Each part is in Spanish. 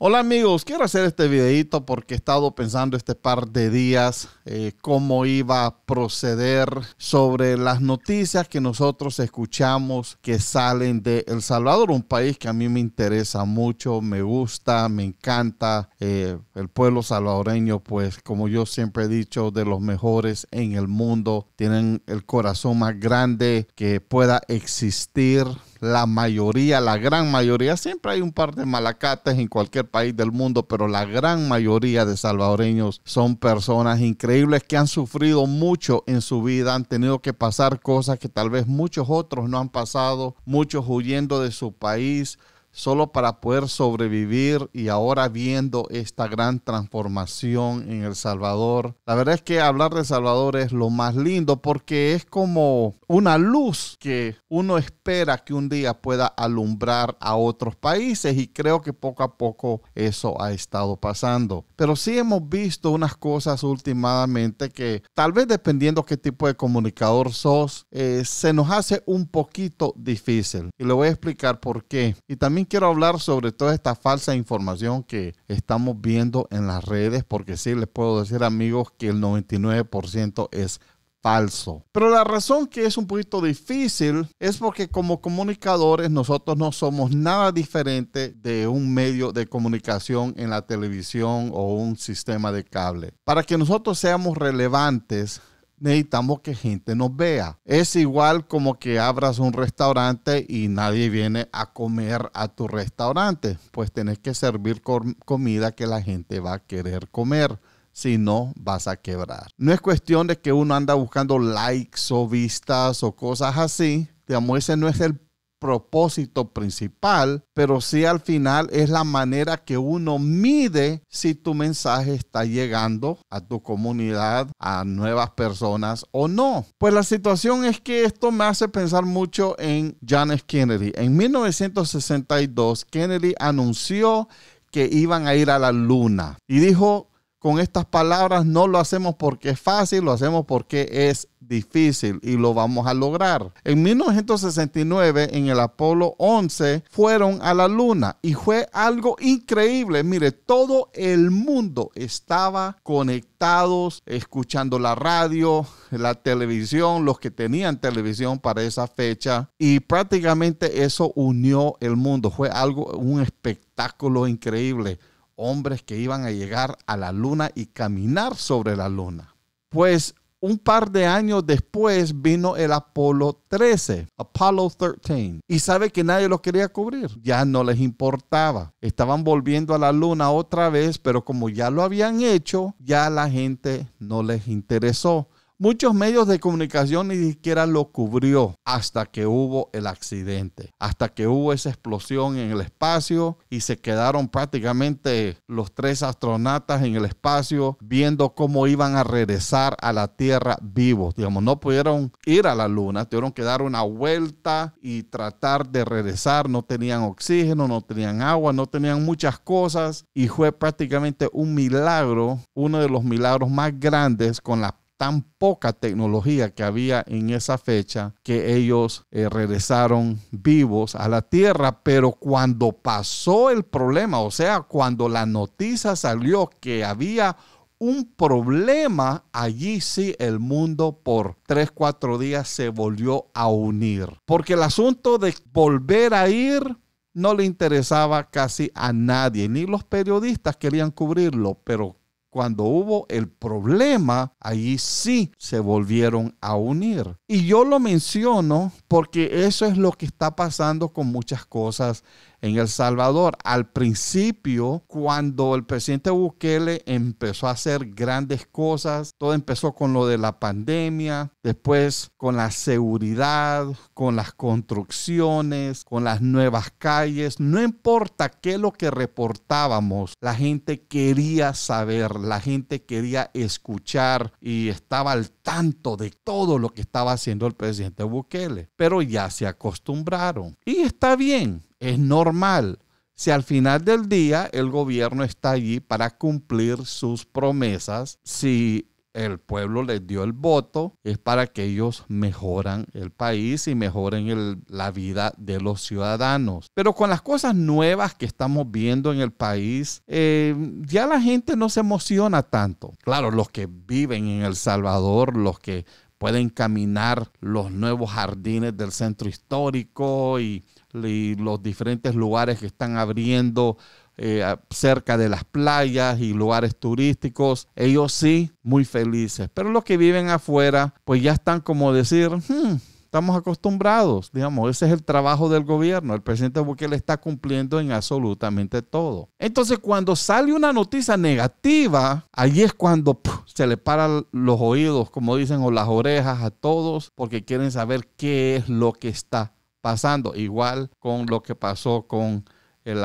Hola amigos, quiero hacer este videito porque he estado pensando este par de días eh, cómo iba a proceder sobre las noticias que nosotros escuchamos que salen de El Salvador, un país que a mí me interesa mucho, me gusta, me encanta. Eh, el pueblo salvadoreño, pues como yo siempre he dicho, de los mejores en el mundo, tienen el corazón más grande que pueda existir la mayoría, la gran mayoría, siempre hay un par de malacates en cualquier país del mundo, pero la gran mayoría de salvadoreños son personas increíbles que han sufrido mucho en su vida, han tenido que pasar cosas que tal vez muchos otros no han pasado, muchos huyendo de su país, solo para poder sobrevivir y ahora viendo esta gran transformación en El Salvador. La verdad es que hablar de Salvador es lo más lindo porque es como una luz que uno espera que un día pueda alumbrar a otros países y creo que poco a poco eso ha estado pasando. Pero sí hemos visto unas cosas últimamente que tal vez dependiendo qué tipo de comunicador sos, eh, se nos hace un poquito difícil y le voy a explicar por qué. Y también quiero hablar sobre toda esta falsa información que estamos viendo en las redes, porque sí les puedo decir amigos que el 99% es falso. Pero la razón que es un poquito difícil es porque como comunicadores nosotros no somos nada diferente de un medio de comunicación en la televisión o un sistema de cable. Para que nosotros seamos relevantes, necesitamos que gente nos vea. Es igual como que abras un restaurante y nadie viene a comer a tu restaurante. Pues tenés que servir comida que la gente va a querer comer. Si no, vas a quebrar. No es cuestión de que uno anda buscando likes o vistas o cosas así. Digamos, ese no es el propósito principal, pero sí al final es la manera que uno mide si tu mensaje está llegando a tu comunidad, a nuevas personas o no. Pues la situación es que esto me hace pensar mucho en Janet Kennedy. En 1962, Kennedy anunció que iban a ir a la luna y dijo con estas palabras no lo hacemos porque es fácil, lo hacemos porque es difícil y lo vamos a lograr. En 1969, en el Apolo 11, fueron a la Luna y fue algo increíble. Mire, todo el mundo estaba conectados, escuchando la radio, la televisión, los que tenían televisión para esa fecha y prácticamente eso unió el mundo. Fue algo, un espectáculo increíble hombres que iban a llegar a la luna y caminar sobre la luna. Pues un par de años después vino el Apolo 13, Apollo 13, y sabe que nadie lo quería cubrir, ya no les importaba. Estaban volviendo a la luna otra vez, pero como ya lo habían hecho, ya la gente no les interesó. Muchos medios de comunicación ni siquiera lo cubrió hasta que hubo el accidente, hasta que hubo esa explosión en el espacio y se quedaron prácticamente los tres astronautas en el espacio viendo cómo iban a regresar a la Tierra vivos. Digamos, no pudieron ir a la Luna, tuvieron que dar una vuelta y tratar de regresar. No tenían oxígeno, no tenían agua, no tenían muchas cosas y fue prácticamente un milagro, uno de los milagros más grandes con la tan poca tecnología que había en esa fecha que ellos eh, regresaron vivos a la tierra. Pero cuando pasó el problema, o sea, cuando la noticia salió que había un problema, allí sí el mundo por tres, cuatro días se volvió a unir. Porque el asunto de volver a ir no le interesaba casi a nadie, ni los periodistas querían cubrirlo, pero cuando hubo el problema, ahí sí se volvieron a unir. Y yo lo menciono porque eso es lo que está pasando con muchas cosas en El Salvador. Al principio, cuando el presidente Bukele empezó a hacer grandes cosas, todo empezó con lo de la pandemia, después con la seguridad, con las construcciones, con las nuevas calles, no importa qué lo que reportábamos, la gente quería saber, la gente quería escuchar y estaba al tanto de todo lo que estaba haciendo el presidente Bukele, pero ya se acostumbraron y está bien, es normal. Si al final del día el gobierno está allí para cumplir sus promesas, si el pueblo les dio el voto, es para que ellos mejoran el país y mejoren la vida de los ciudadanos. Pero con las cosas nuevas que estamos viendo en el país, eh, ya la gente no se emociona tanto. Claro, los que viven en El Salvador, los que pueden caminar los nuevos jardines del centro histórico y y los diferentes lugares que están abriendo eh, cerca de las playas y lugares turísticos. Ellos sí, muy felices. Pero los que viven afuera, pues ya están como decir, hmm, estamos acostumbrados, digamos, ese es el trabajo del gobierno. El presidente Bukele está cumpliendo en absolutamente todo. Entonces, cuando sale una noticia negativa, ahí es cuando se le paran los oídos, como dicen, o las orejas a todos, porque quieren saber qué es lo que está pasando, igual con lo que pasó con el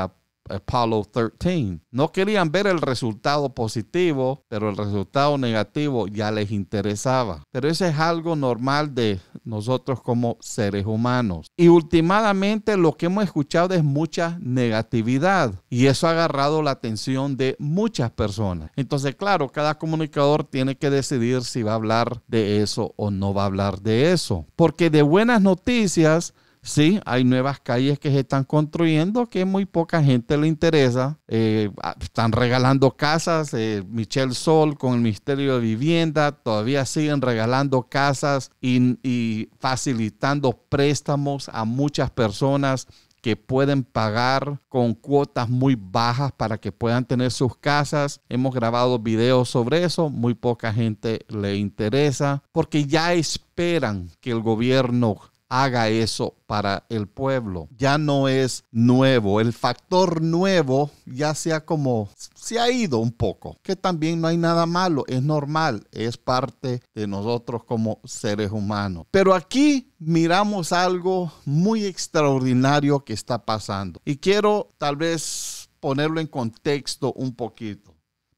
Apollo 13. No querían ver el resultado positivo, pero el resultado negativo ya les interesaba. Pero eso es algo normal de nosotros como seres humanos. Y últimamente lo que hemos escuchado es mucha negatividad y eso ha agarrado la atención de muchas personas. Entonces, claro, cada comunicador tiene que decidir si va a hablar de eso o no va a hablar de eso. Porque de buenas noticias Sí, hay nuevas calles que se están construyendo que muy poca gente le interesa. Eh, ah, están regalando casas. Eh, Michelle Sol con el Ministerio de Vivienda todavía siguen regalando casas y facilitando préstamos a muchas personas que pueden pagar con cuotas muy bajas para que puedan tener sus casas. Hemos grabado videos sobre eso, muy poca gente le interesa porque ya esperan que el gobierno haga eso para el pueblo. Ya no es nuevo. El factor nuevo ya sea como se ha ido un poco, que también no hay nada malo, es normal, es parte de nosotros como seres humanos. Pero aquí miramos algo muy extraordinario que está pasando y quiero tal vez ponerlo en contexto un poquito.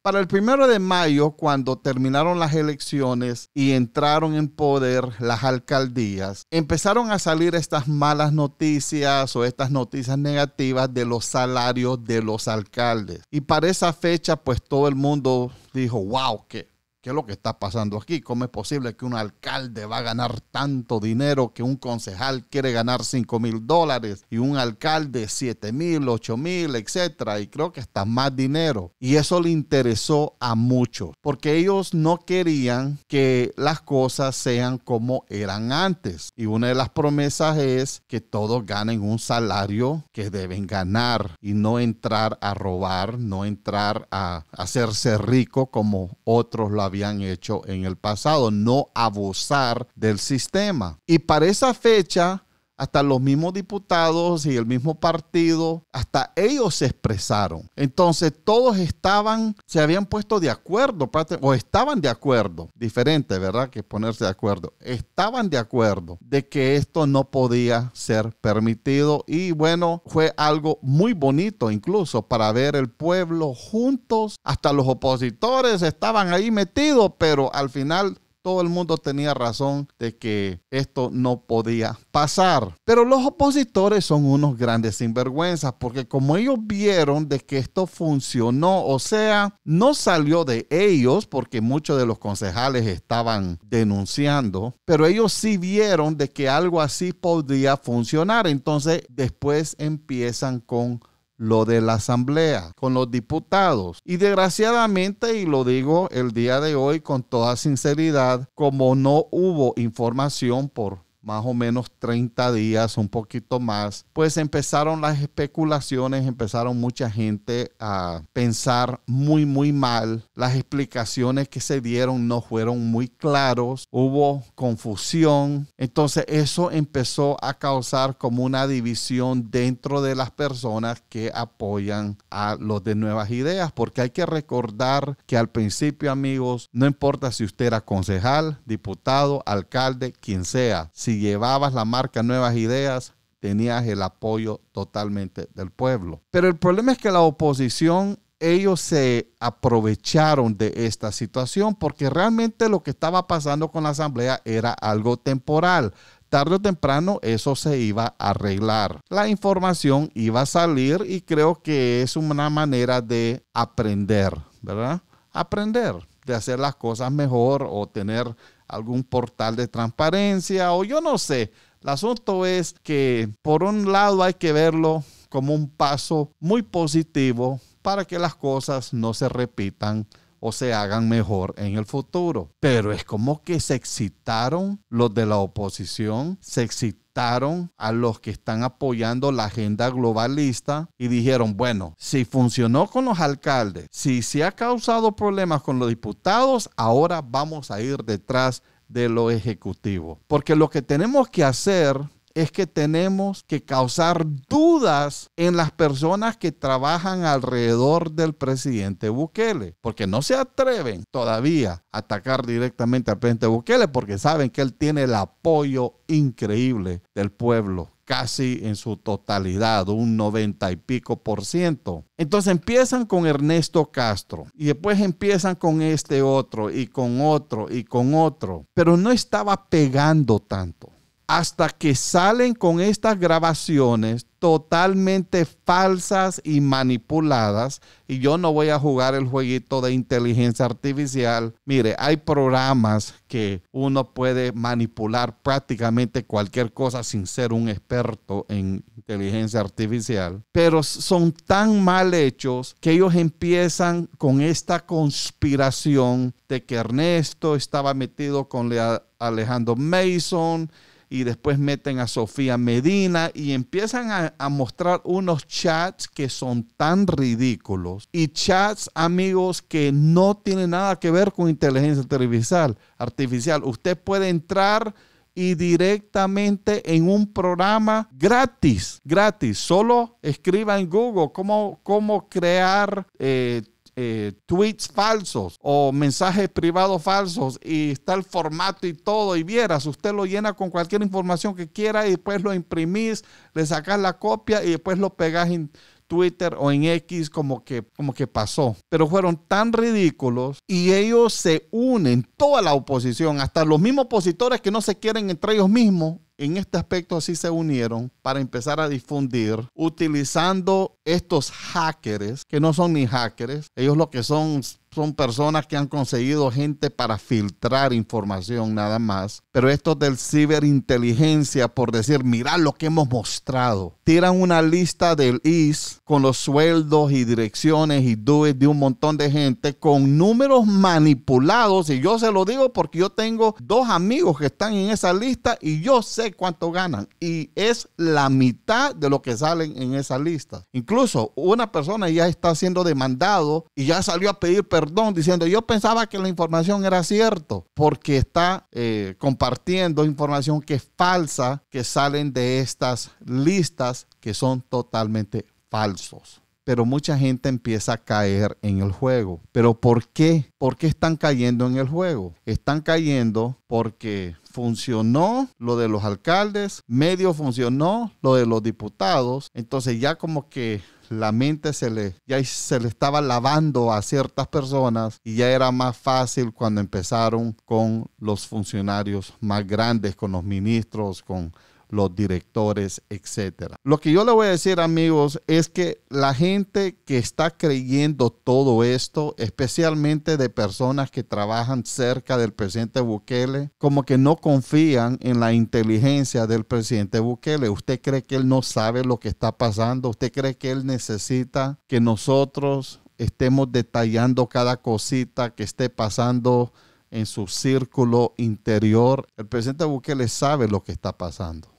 Para el primero de mayo, cuando terminaron las elecciones y entraron en poder las alcaldías, empezaron a salir estas malas noticias o estas noticias negativas de los salarios de los alcaldes. Y para esa fecha, pues todo el mundo dijo, wow, qué, ¿Qué es lo que está pasando aquí? ¿Cómo es posible que un alcalde va a ganar tanto dinero que un concejal quiere ganar 5 mil dólares y un alcalde 7 mil, 8 mil, etcétera? Y creo que está más dinero. Y eso le interesó a muchos porque ellos no querían que las cosas sean como eran antes. Y una de las promesas es que todos ganen un salario que deben ganar y no entrar a robar, no entrar a hacerse rico como otros lo habían habían hecho en el pasado, no abusar del sistema. Y para esa fecha, hasta los mismos diputados y el mismo partido, hasta ellos se expresaron. Entonces todos estaban, se habían puesto de acuerdo, o estaban de acuerdo, diferente, ¿verdad? Que ponerse de acuerdo. Estaban de acuerdo de que esto no podía ser permitido y bueno, fue algo muy bonito incluso para ver el pueblo juntos, hasta los opositores estaban ahí metidos, pero al final todo el mundo tenía razón de que esto no podía pasar. Pero los opositores son unos grandes sinvergüenzas porque como ellos vieron de que esto funcionó, o sea, no salió de ellos porque muchos de los concejales estaban denunciando, pero ellos sí vieron de que algo así podía funcionar. Entonces después empiezan con lo de la asamblea, con los diputados. Y desgraciadamente, y lo digo el día de hoy con toda sinceridad, como no hubo información por más o menos 30 días, un poquito más, pues empezaron las especulaciones, empezaron mucha gente a pensar muy, muy mal. Las explicaciones que se dieron no fueron muy claros, hubo confusión. Entonces eso empezó a causar como una división dentro de las personas que apoyan a los de nuevas ideas, porque hay que recordar que al principio, amigos, no importa si usted era concejal, diputado, alcalde, quien sea, si llevabas la marca Nuevas Ideas, tenías el apoyo totalmente del pueblo. Pero el problema es que la oposición, ellos se aprovecharon de esta situación porque realmente lo que estaba pasando con la asamblea era algo temporal. Tarde o temprano eso se iba a arreglar. La información iba a salir y creo que es una manera de aprender, ¿verdad? Aprender, de hacer las cosas mejor o tener algún portal de transparencia o yo no sé. El asunto es que por un lado hay que verlo como un paso muy positivo para que las cosas no se repitan o se hagan mejor en el futuro. Pero es como que se excitaron los de la oposición, se excitaron a los que están apoyando la agenda globalista y dijeron, bueno, si funcionó con los alcaldes, si se ha causado problemas con los diputados, ahora vamos a ir detrás de lo ejecutivo. Porque lo que tenemos que hacer es que tenemos que causar dudas en las personas que trabajan alrededor del presidente Bukele, porque no se atreven todavía a atacar directamente al presidente Bukele, porque saben que él tiene el apoyo increíble del pueblo casi en su totalidad, un 90 y pico por ciento. Entonces empiezan con Ernesto Castro y después empiezan con este otro y con otro y con otro, pero no estaba pegando tanto hasta que salen con estas grabaciones totalmente falsas y manipuladas. Y yo no voy a jugar el jueguito de inteligencia artificial. Mire, hay programas que uno puede manipular prácticamente cualquier cosa sin ser un experto en inteligencia artificial. Pero son tan mal hechos que ellos empiezan con esta conspiración de que Ernesto estaba metido con Alejandro Mason y después meten a Sofía Medina y empiezan a, mostrar unos chats que son tan ridículos y chats, amigos, que no tienen nada que ver con inteligencia artificial. artificial. Usted puede entrar y directamente en un programa gratis, gratis. Solo escriba en Google cómo, cómo crear eh, eh, tweets falsos o mensajes privados falsos y está el formato y todo y vieras, usted lo llena con cualquier información que quiera y después lo imprimís, le sacás la copia y después lo pegás. En, Twitter o en X como que, como que pasó. Pero fueron tan ridículos y ellos se unen, toda la oposición, hasta los mismos opositores que no se quieren entre ellos mismos, en este aspecto así se unieron para empezar a difundir utilizando estos hackers, que no son ni hackers, ellos lo que son son personas que han conseguido gente para filtrar información nada más. Pero esto del ciberinteligencia, por decir, mira lo que hemos mostrado. Tiran una lista del IS con los sueldos y direcciones y dudas de un montón de gente con números manipulados. Y yo se lo digo porque yo tengo dos amigos que están en esa lista y yo sé cuánto ganan. Y es la mitad de lo que salen en esa lista. Incluso una persona ya está siendo demandado y ya salió a pedir perdón diciendo, yo pensaba que la información era cierto, porque está eh, compartiendo información que es falsa, que salen de estas listas que son totalmente falsos pero mucha gente empieza a caer en el juego. ¿Pero por qué? ¿Por qué están cayendo en el juego? Están cayendo porque funcionó lo de los alcaldes, medio funcionó lo de los diputados, entonces ya como que la mente se le, ya se le estaba lavando a ciertas personas y ya era más fácil cuando empezaron con los funcionarios más grandes, con los ministros, con los directores, etcétera. Lo que yo le voy a decir, amigos, es que la gente que está creyendo todo esto, especialmente de personas que trabajan cerca del presidente Bukele, como que no confían en la inteligencia del presidente Bukele. ¿Usted cree que él no sabe lo que está pasando? ¿Usted cree que él necesita que nosotros estemos detallando cada cosita que esté pasando en su círculo interior? El presidente Bukele sabe lo que está pasando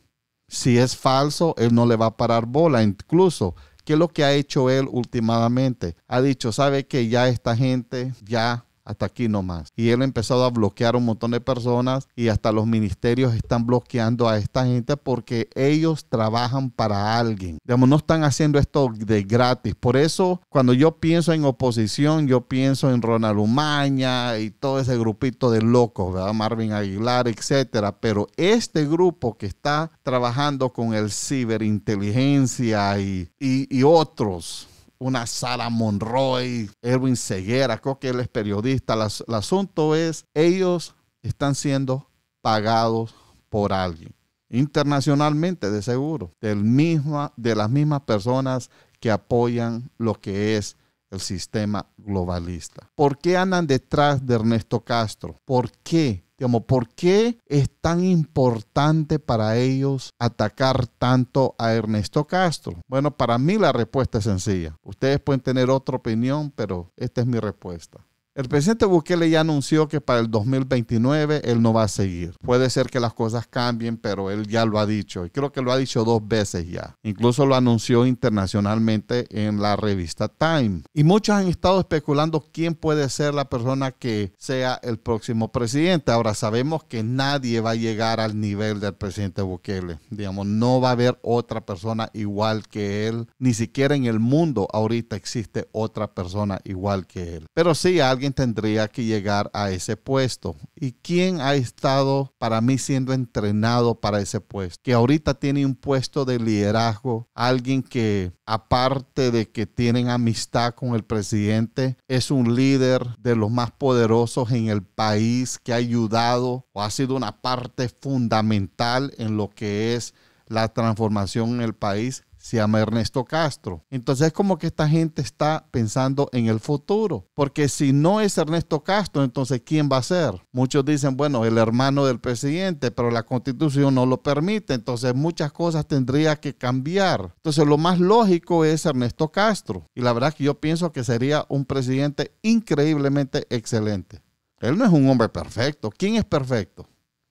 si es falso, él no le va a parar bola. Incluso, ¿qué es lo que ha hecho él últimamente? Ha dicho, ¿sabe que ya esta gente ya hasta aquí nomás. Y él ha empezado a bloquear a un montón de personas y hasta los ministerios están bloqueando a esta gente porque ellos trabajan para alguien. Digamos, no están haciendo esto de gratis. Por eso, cuando yo pienso en oposición, yo pienso en Ronald Umaña y todo ese grupito de locos, ¿verdad? Marvin Aguilar, etcétera. Pero este grupo que está trabajando con el ciberinteligencia y otros una Sara Monroy, Erwin Ceguera, creo que él es periodista. el asunto es, ellos están siendo pagados por alguien, internacionalmente de seguro, del de las mismas personas que apoyan lo que es el sistema globalista. ¿Por qué andan detrás de Ernesto Castro? ¿Por qué? Digamos, ¿por qué es tan importante para ellos atacar tanto a Ernesto Castro? Bueno, para mí la respuesta es sencilla. Ustedes pueden tener otra opinión, pero esta es mi respuesta. El presidente Bukele ya anunció que para el 2029 él no va a seguir. Puede ser que las cosas cambien, pero él ya lo ha dicho. Y creo que lo ha dicho dos veces ya. Incluso lo anunció internacionalmente en la revista Time. Y muchos han estado especulando quién puede ser la persona que sea el próximo presidente. Ahora sabemos que nadie va a llegar al nivel del presidente Bukele. Digamos, no va a haber otra persona igual que él. Ni siquiera en el mundo ahorita existe otra persona igual que él. Pero sí, alguien tendría que llegar a ese puesto. ¿Y quién ha estado para mí siendo entrenado para ese puesto? Que ahorita tiene un puesto de liderazgo, alguien que aparte de que tienen amistad con el presidente, es un líder de los más poderosos en el país que ha ayudado o ha sido una parte fundamental en lo que es la transformación en el país se llama Ernesto Castro. Entonces es como que esta gente está pensando en el futuro, porque si no es Ernesto Castro, entonces ¿quién va a ser? Muchos dicen, bueno, el hermano del presidente, pero la constitución no lo permite, entonces muchas cosas tendría que cambiar. Entonces lo más lógico es Ernesto Castro, y la verdad que yo pienso que sería un presidente increíblemente excelente. Él no es un hombre perfecto. ¿Quién es perfecto?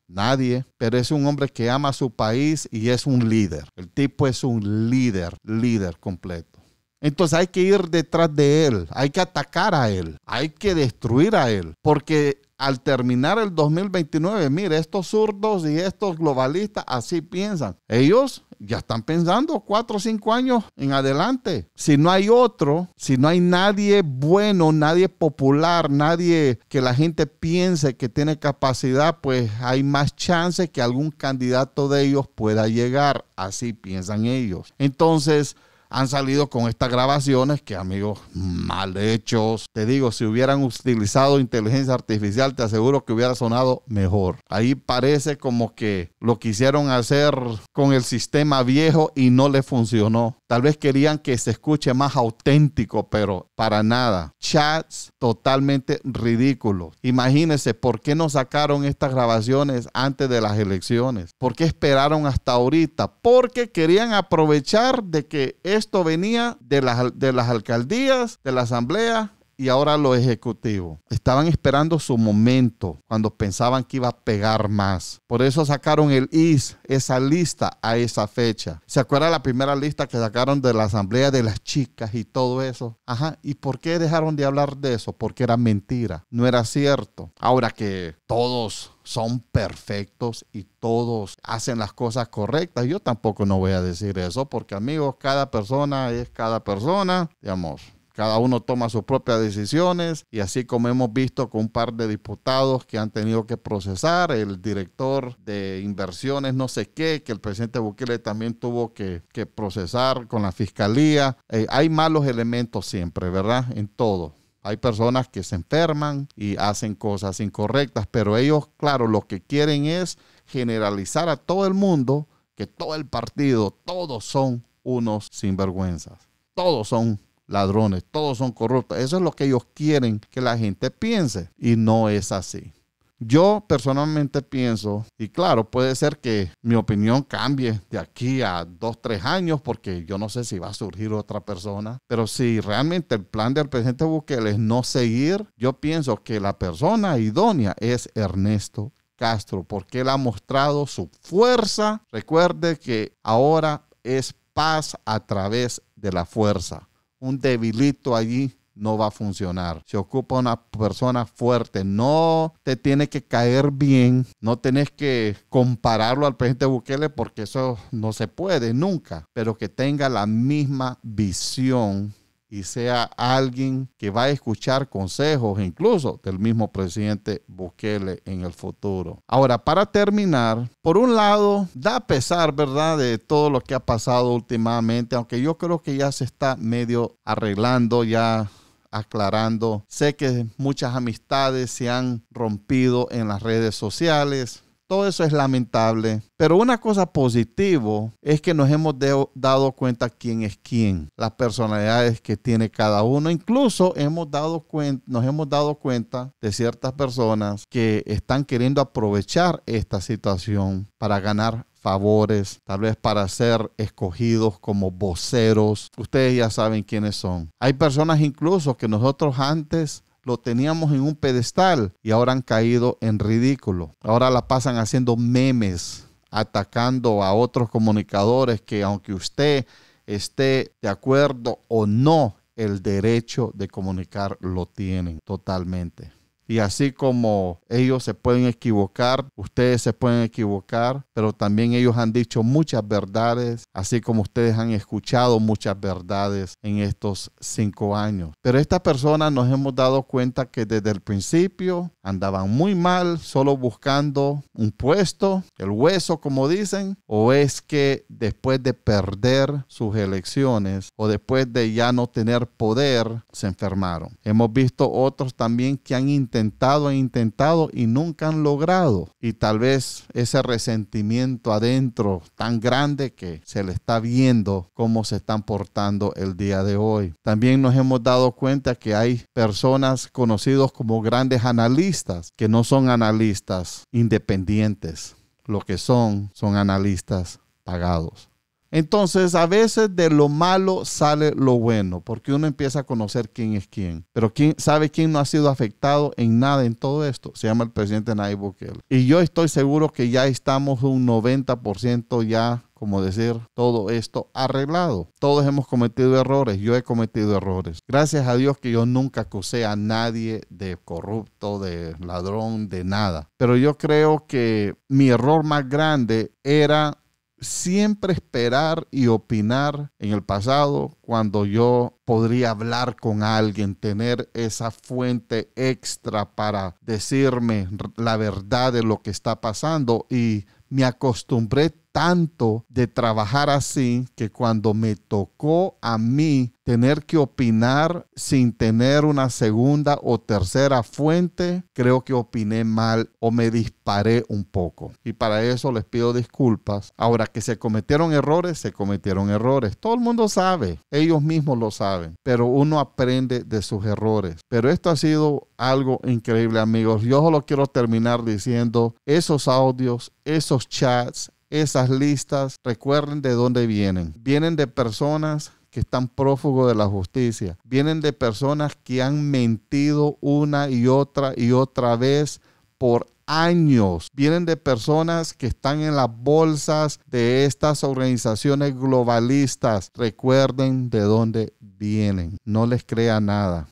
Nadie, pero es un hombre que ama su país y es un líder. El tipo es un líder, líder completo. Entonces hay que ir detrás de él, hay que atacar a él, hay que destruir a él, porque al terminar el 2029, mire, estos zurdos y estos globalistas así piensan. Ellos ya están pensando cuatro o cinco años en adelante. Si no hay otro, si no hay nadie bueno, nadie popular, nadie que la gente piense que tiene capacidad, pues hay más chance que algún candidato de ellos pueda llegar. Así piensan ellos. Entonces, han salido con estas grabaciones que amigos mal hechos. Te digo, si hubieran utilizado inteligencia artificial, te aseguro que hubiera sonado mejor. Ahí parece como que lo quisieron hacer con el sistema viejo y no le funcionó. Tal vez querían que se escuche más auténtico, pero para nada. Chats totalmente ridículos. Imagínense por qué no sacaron estas grabaciones antes de las elecciones. ¿Por qué esperaron hasta ahorita? Porque querían aprovechar de que esto venía de las, de las alcaldías, de la asamblea y ahora lo ejecutivo Estaban esperando su momento cuando pensaban que iba a pegar más. Por eso sacaron el IS, esa lista a esa fecha. ¿Se acuerda la primera lista que sacaron de la asamblea de las chicas y todo eso? Ajá, ¿y por qué dejaron de hablar de eso? Porque era mentira, no era cierto. Ahora que todos son perfectos y todos hacen las cosas correctas. Yo tampoco no voy a decir eso porque amigos, cada persona es cada persona, digamos, cada uno toma sus propias decisiones y así como hemos visto con un par de diputados que han tenido que procesar, el director de inversiones no sé qué, que el presidente Bukele también tuvo que, procesar con la fiscalía. Eh, hay malos elementos siempre, ¿verdad? En todo. Hay personas que se enferman y hacen cosas incorrectas, pero ellos, claro, lo que quieren es generalizar a todo el mundo que todo el partido, todos son unos sinvergüenzas. Todos son ladrones, todos son corruptos. Eso es lo que ellos quieren que la gente piense y no es así. Yo personalmente pienso, y claro, puede ser que mi opinión cambie de aquí a dos, tres años, porque yo no sé si va a surgir otra persona, pero si realmente el plan del presidente Bukele es no seguir, yo pienso que la persona idónea es Ernesto Castro, porque él ha mostrado su fuerza. Recuerde que ahora es paz a través de la fuerza un debilito allí, no va a funcionar. Se ocupa una persona fuerte. No te tiene que caer bien. No tenés que compararlo al presidente Bukele porque eso no se puede nunca. Pero que tenga la misma visión y sea alguien que va a escuchar consejos incluso del mismo presidente Bukele en el futuro. Ahora, para terminar, por un lado, da pesar, ¿verdad?, de todo lo que ha pasado últimamente, aunque yo creo que ya se está medio arreglando, ya aclarando. Sé que muchas amistades se han rompido en las redes sociales todo eso es lamentable. Pero una cosa positiva es que nos hemos dado cuenta quién es quién, las personalidades que tiene cada uno. Incluso hemos dado nos hemos dado cuenta de ciertas personas que están queriendo aprovechar esta situación para ganar favores, tal vez para ser escogidos como voceros. Ustedes ya saben quiénes son. Hay personas incluso que nosotros antes lo teníamos en un pedestal y ahora han caído en ridículo. Ahora la pasan haciendo memes, atacando a otros comunicadores que aunque usted esté de acuerdo o no, el derecho de comunicar lo tienen totalmente. Y así como ellos se pueden equivocar, ustedes se pueden equivocar, pero también ellos han dicho muchas verdades, así como ustedes han escuchado muchas verdades en estos cinco años. Pero estas personas nos hemos dado cuenta que desde el principio andaban muy mal, solo buscando un puesto, el hueso, como dicen, o es que después de perder sus elecciones o después de ya no tener poder, se enfermaron. Hemos visto otros también que han intentado intentado e intentado y nunca han logrado. Y tal vez ese resentimiento adentro tan grande que se le está viendo cómo se están portando el día de hoy. También nos hemos dado cuenta que hay personas conocidos como grandes analistas que no son analistas independientes. Lo que son son analistas pagados. Entonces, a veces de lo malo sale lo bueno, porque uno empieza a conocer quién es quién. Pero quién sabe quién no ha sido afectado en nada en todo esto. Se llama el presidente Nayib Bukele. Y yo estoy seguro que ya estamos un 90% ya como decir, todo esto arreglado. Todos hemos cometido errores, yo he cometido errores. Gracias a Dios que yo nunca acusé a nadie de corrupto, de ladrón, de nada. Pero yo creo que mi error más grande era siempre esperar y opinar en el pasado cuando yo podría hablar con alguien, tener esa fuente extra para decirme la verdad de lo que está pasando y me acostumbré tanto de trabajar así que cuando me tocó a mí tener que opinar sin tener una segunda o tercera fuente, creo que opiné mal o me disparé un poco. Y para eso les pido disculpas. Ahora que se cometieron errores, se cometieron errores. Todo el mundo sabe, ellos mismos lo saben, pero uno aprende de sus errores. Pero esto ha sido algo increíble, amigos. Yo solo quiero terminar diciendo, esos audios, esos chats, esas listas, recuerden de dónde vienen. Vienen de personas que están prófugos de la justicia. Vienen de personas que han mentido una y otra y otra vez por años. Vienen de personas que están en las bolsas de estas organizaciones globalistas. Recuerden de dónde vienen. No les crea nada.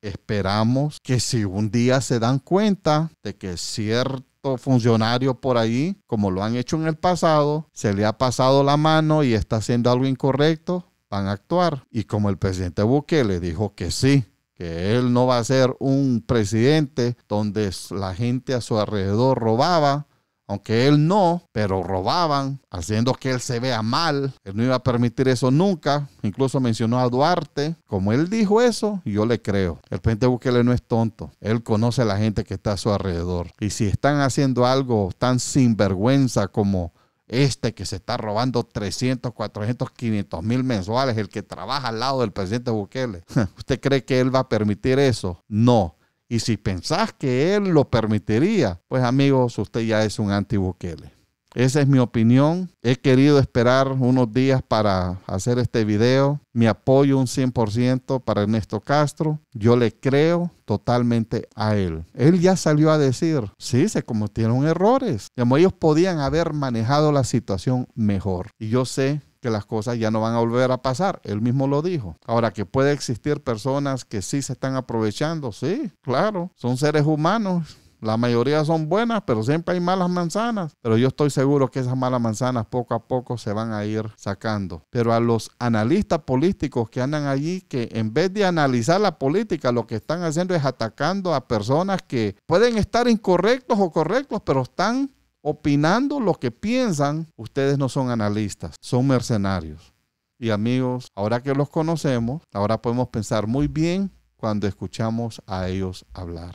Esperamos que si un día se dan cuenta de que cierto funcionario por ahí, como lo han hecho en el pasado, se le ha pasado la mano y está haciendo algo incorrecto, van a actuar. Y como el presidente Bukele dijo que sí, que él no va a ser un presidente donde la gente a su alrededor robaba, aunque él no, pero robaban, haciendo que él se vea mal. Él no iba a permitir eso nunca. Incluso mencionó a Duarte. Como él dijo eso, yo le creo. El presidente Bukele no es tonto. Él conoce a la gente que está a su alrededor. Y si están haciendo algo tan sinvergüenza como este que se está robando 300, 400, 500 mil mensuales, el que trabaja al lado del presidente Bukele. ¿Usted cree que él va a permitir eso? No. Y si pensás que él lo permitiría, pues amigos, usted ya es un anti-Bukele. Esa es mi opinión. He querido esperar unos días para hacer este video. Mi apoyo un 100% para Ernesto Castro. Yo le creo totalmente a él. Él ya salió a decir, sí, se cometieron errores. Como ellos podían haber manejado la situación mejor. Y yo sé que las cosas ya no van a volver a pasar. Él mismo lo dijo. Ahora, que puede existir personas que sí se están aprovechando, sí, claro, son seres humanos. La mayoría son buenas, pero siempre hay malas manzanas. Pero yo estoy seguro que esas malas manzanas poco a poco se van a ir sacando. Pero a los analistas políticos que andan allí, que en vez de analizar la política, lo que están haciendo es atacando a personas que pueden estar incorrectos o correctos, pero están opinando lo que piensan, ustedes no son analistas, son mercenarios. Y amigos, ahora que los conocemos, ahora podemos pensar muy bien cuando escuchamos a ellos hablar.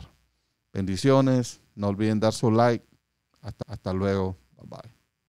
Bendiciones, no olviden dar su like. Hasta, hasta luego. Bye bye.